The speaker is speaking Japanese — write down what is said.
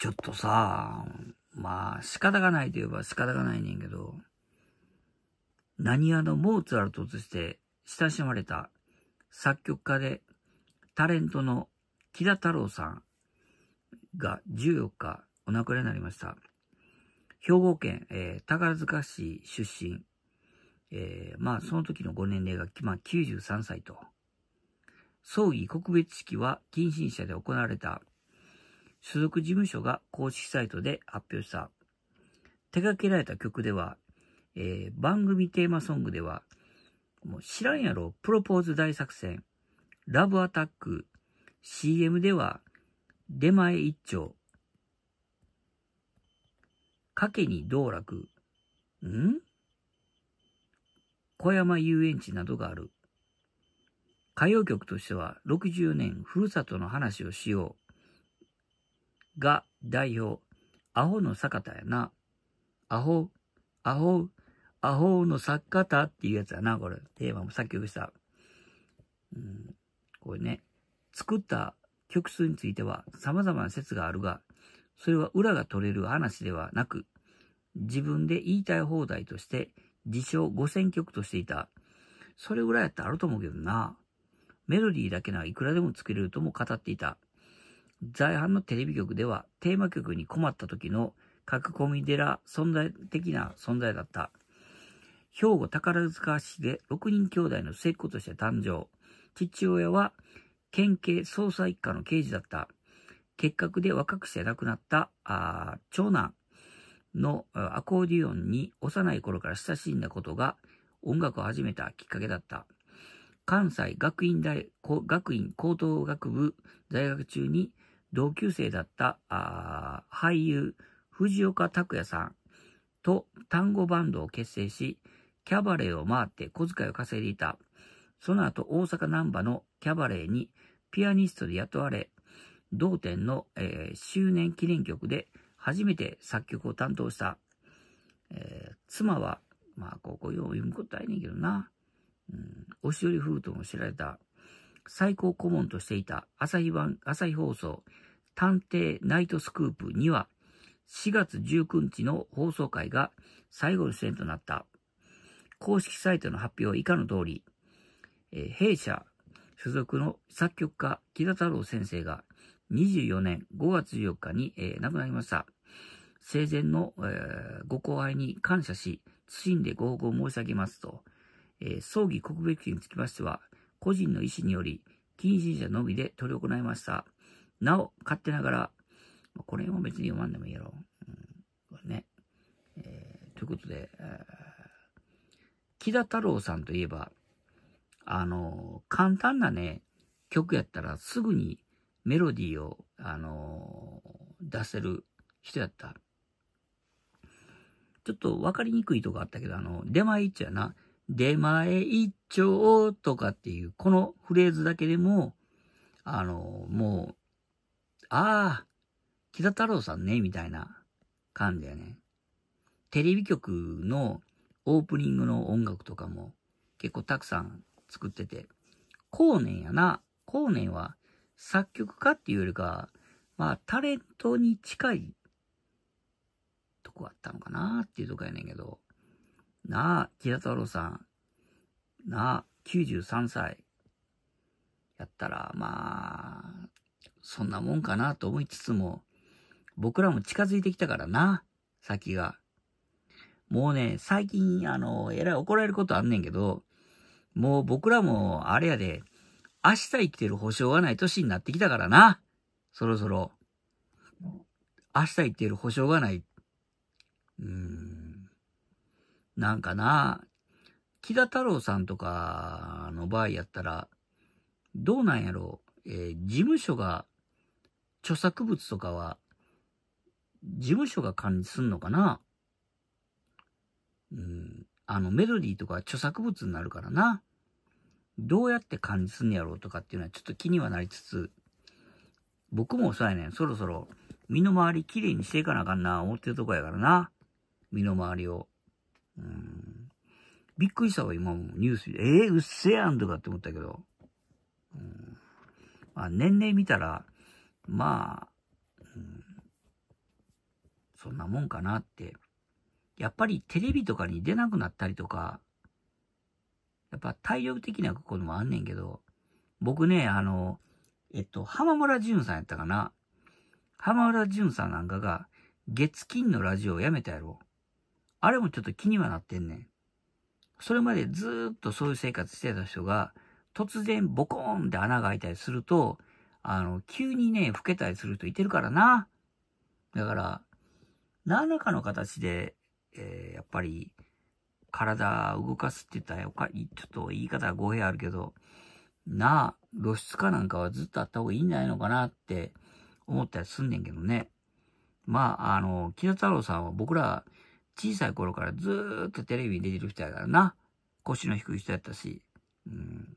ちょっとさ、まあ仕方がないといえば仕方がないねんけど、何屋のモーツァルトとして親しまれた作曲家でタレントの木田太郎さんが14日お亡くなりになりました。兵庫県、えー、宝塚市出身。えー、まあその時のご年齢が、まあ、93歳と。葬儀告別式は近親者で行われた所属事務所が公式サイトで発表した。手掛けられた曲では、えー、番組テーマソングでは、もう知らんやろ、プロポーズ大作戦、ラブアタック、CM では、出前一丁、賭けに道楽、ん小山遊園地などがある。歌謡曲としては60年ふるさとの話をしよう。が代表、アホの坂田やな。アホ、アホ、アホの坂田っていうやつやな、これ。テーマも作曲した。うん、これね、作った曲数については様々な説があるが、それは裏が取れる話ではなく、自分で言いたい放題として、自称5000曲としていた。それぐらいやったらあると思うけどな。メロディーだけならいくらでも作れるとも語っていた。在阪のテレビ局ではテーマ曲に困った時の書き込み寺存在的な存在だった。兵庫宝塚市で6人兄弟の末っ子として誕生。父親は県警捜査一課の刑事だった。結核で若くして亡くなったあ長男のアコーディオンに幼い頃から親しんだことが音楽を始めたきっかけだった。関西学院大学院高等学部在学中に同級生だったあ俳優藤岡拓也さんと単語バンドを結成し、キャバレーを回って小遣いを稼いでいた。その後、大阪南波のキャバレーにピアニストで雇われ、同店の、えー、周年記念曲で初めて作曲を担当した。えー、妻は、まあ、ここよう読むことあいねんけどな。うん、おしおり封筒も知られた最高顧問としていた朝日版、朝日放送、探偵ナイトスクープには、4月19日の放送回が最後の出演となった。公式サイトの発表は以下の通り、えー、弊社所属の作曲家、木田太郎先生が24年5月14日に、えー、亡くなりました。生前の、えー、ご後輩に感謝し、謹んでご報告申し上げますと、え葬儀告別期につきましては、個人の意思により、近親者のみで執り行いました。なお、勝手ながら、まあ、これも別に読まんでもいいやろ。うん、ね。えー、ということで、えー、木田太郎さんといえば、あのー、簡単なね、曲やったらすぐにメロディーを、あのー、出せる人やった。ちょっと分かりにくいとこあったけど、あの、出前一丁やな。出前一丁とかっていう、このフレーズだけでも、あの、もう、ああ、木田太郎さんね、みたいな感じやね。テレビ局のオープニングの音楽とかも結構たくさん作ってて、後年やな。後年は作曲家っていうよりか、まあタレントに近いとこあったのかなっていうとこやねんけど、なあ、木田太郎さん、なあ、93歳やったら、まあ、そんなもんかなと思いつつも、僕らも近づいてきたからな、先が。もうね、最近、あの、えらい怒られることあんねんけど、もう僕らも、あれやで、明日生きてる保証がない年になってきたからな。そろそろ。明日生きてる保証がない。うーん。なんかな、木田太郎さんとかの場合やったら、どうなんやろう。えー、事務所が著作物とかは、事務所が管理すんのかなうん、あのメロディーとか著作物になるからな。どうやって管理すんのやろうとかっていうのはちょっと気にはなりつつ、僕もそうやねん。そろそろ身の回りきれいにしていかなあかんな思ってるとこやからな。身の回りを。うん。びっくりしたわ、今もニュースで。ええー、うっせえやんとかって思ったけど。うん。まあ年齢見たら、まあ、うん、そんなもんかなって。やっぱりテレビとかに出なくなったりとか、やっぱ体力的なこともあんねんけど、僕ね、あの、えっと、浜村淳さんやったかな。浜村淳さんなんかが、月金のラジオをやめたやろ。あれもちょっと気にはなってんねん。それまでずっとそういう生活してた人が、突然ボコーンって穴が開いたりすると、あの、急にね、老けたりする人いてるからな。だから、何らかの形で、えー、やっぱり、体動かすって言ったらちょっと言い方は語弊あるけど、なあ、露出かなんかはずっとあった方がいいんじゃないのかなって思ったりすんねんけどね。まあ、あの、木田太郎さんは僕ら小さい頃からずーっとテレビに出てる人やからな。腰の低い人やったし。うん